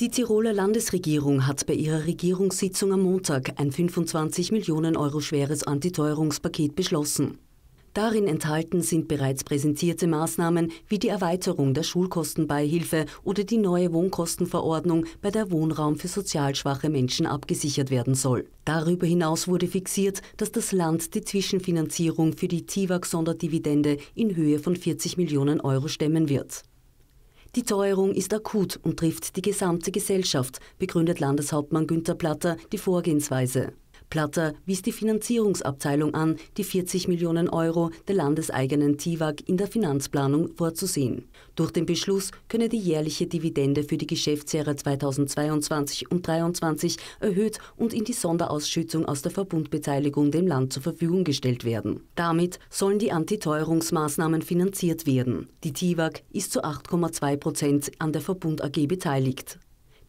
Die Tiroler Landesregierung hat bei ihrer Regierungssitzung am Montag ein 25 Millionen Euro schweres Antiteuerungspaket beschlossen. Darin enthalten sind bereits präsentierte Maßnahmen wie die Erweiterung der Schulkostenbeihilfe oder die neue Wohnkostenverordnung, bei der Wohnraum für sozial schwache Menschen abgesichert werden soll. Darüber hinaus wurde fixiert, dass das Land die Zwischenfinanzierung für die TIVAG-Sonderdividende in Höhe von 40 Millionen Euro stemmen wird. Die Teuerung ist akut und trifft die gesamte Gesellschaft, begründet Landeshauptmann Günter Platter die Vorgehensweise. Platter wies die Finanzierungsabteilung an, die 40 Millionen Euro der landeseigenen TIWAG in der Finanzplanung vorzusehen. Durch den Beschluss könne die jährliche Dividende für die Geschäftsjahre 2022 und 2023 erhöht und in die Sonderausschüttung aus der Verbundbeteiligung dem Land zur Verfügung gestellt werden. Damit sollen die Antiteuerungsmaßnahmen finanziert werden. Die TIWAG ist zu 8,2 Prozent an der Verbund AG beteiligt.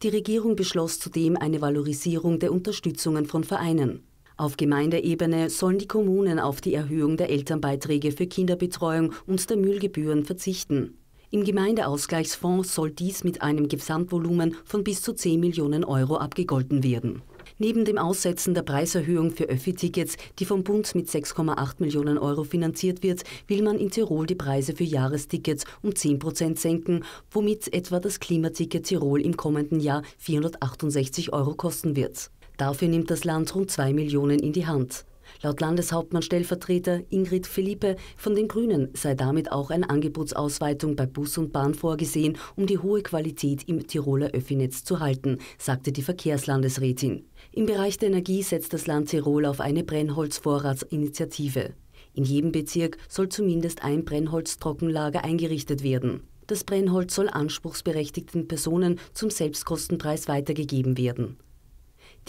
Die Regierung beschloss zudem eine Valorisierung der Unterstützungen von Vereinen. Auf Gemeindeebene sollen die Kommunen auf die Erhöhung der Elternbeiträge für Kinderbetreuung und der Müllgebühren verzichten. Im Gemeindeausgleichsfonds soll dies mit einem Gesamtvolumen von bis zu 10 Millionen Euro abgegolten werden. Neben dem Aussetzen der Preiserhöhung für Öffi-Tickets, die vom Bund mit 6,8 Millionen Euro finanziert wird, will man in Tirol die Preise für Jahrestickets um 10 Prozent senken, womit etwa das Klimaticket Tirol im kommenden Jahr 468 Euro kosten wird. Dafür nimmt das Land rund 2 Millionen in die Hand. Laut Landeshauptmann Stellvertreter Ingrid Felipe von den Grünen sei damit auch eine Angebotsausweitung bei Bus und Bahn vorgesehen, um die hohe Qualität im Tiroler Öffinetz zu halten, sagte die Verkehrslandesrätin. Im Bereich der Energie setzt das Land Tirol auf eine Brennholzvorratsinitiative. In jedem Bezirk soll zumindest ein Brennholztrockenlager eingerichtet werden. Das Brennholz soll anspruchsberechtigten Personen zum Selbstkostenpreis weitergegeben werden.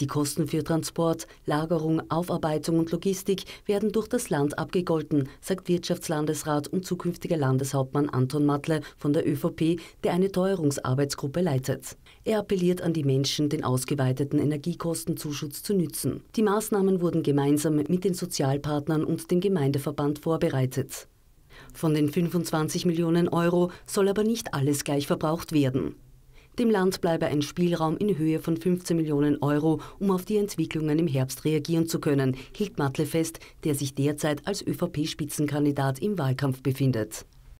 Die Kosten für Transport, Lagerung, Aufarbeitung und Logistik werden durch das Land abgegolten, sagt Wirtschaftslandesrat und zukünftiger Landeshauptmann Anton Mattle von der ÖVP, der eine Teuerungsarbeitsgruppe leitet. Er appelliert an die Menschen, den ausgeweiteten Energiekostenzuschuss zu nützen. Die Maßnahmen wurden gemeinsam mit den Sozialpartnern und dem Gemeindeverband vorbereitet. Von den 25 Millionen Euro soll aber nicht alles gleich verbraucht werden. Dem Land bleibe ein Spielraum in Höhe von 15 Millionen Euro, um auf die Entwicklungen im Herbst reagieren zu können, hielt Matle fest, der sich derzeit als ÖVP-Spitzenkandidat im Wahlkampf befindet.